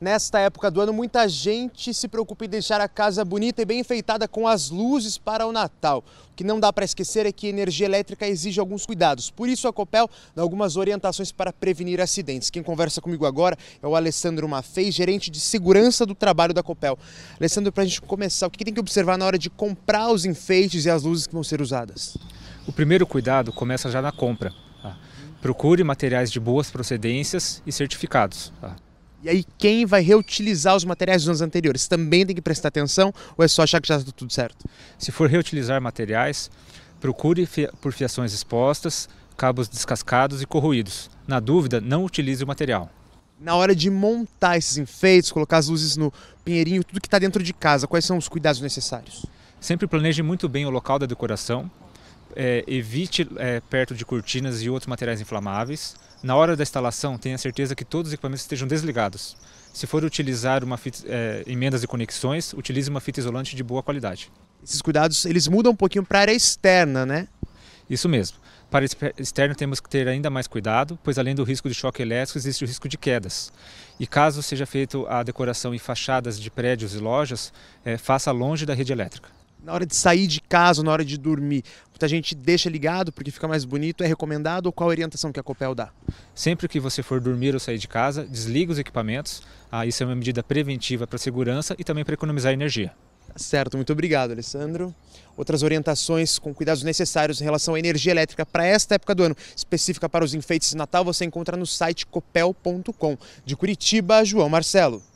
Nesta época do ano, muita gente se preocupa em deixar a casa bonita e bem enfeitada com as luzes para o Natal. O que não dá para esquecer é que energia elétrica exige alguns cuidados. Por isso, a Copel dá algumas orientações para prevenir acidentes. Quem conversa comigo agora é o Alessandro Maffei, gerente de segurança do trabalho da Copel. Alessandro, para a gente começar, o que tem que observar na hora de comprar os enfeites e as luzes que vão ser usadas? O primeiro cuidado começa já na compra. Tá? Procure materiais de boas procedências e certificados. Tá? E aí, quem vai reutilizar os materiais dos anos anteriores? Também tem que prestar atenção ou é só achar que já está tudo certo? Se for reutilizar materiais, procure por fiações expostas, cabos descascados e corroídos. Na dúvida, não utilize o material. Na hora de montar esses enfeites, colocar as luzes no pinheirinho, tudo que está dentro de casa, quais são os cuidados necessários? Sempre planeje muito bem o local da decoração, é, evite é, perto de cortinas e outros materiais inflamáveis. Na hora da instalação, tenha certeza que todos os equipamentos estejam desligados. Se for utilizar uma fita, é, emendas e conexões, utilize uma fita isolante de boa qualidade. Esses cuidados eles mudam um pouquinho para a área externa, né? Isso mesmo. Para externo temos que ter ainda mais cuidado, pois além do risco de choque elétrico, existe o risco de quedas. E caso seja feito a decoração em fachadas de prédios e lojas, é, faça longe da rede elétrica na hora de sair de casa, na hora de dormir? Muita gente deixa ligado porque fica mais bonito, é recomendado ou qual a orientação que a Copel dá? Sempre que você for dormir ou sair de casa, desliga os equipamentos. Ah, isso é uma medida preventiva para segurança e também para economizar energia. Tá certo, muito obrigado, Alessandro. Outras orientações com cuidados necessários em relação à energia elétrica para esta época do ano, específica para os enfeites de Natal, você encontra no site copel.com. De Curitiba, João Marcelo.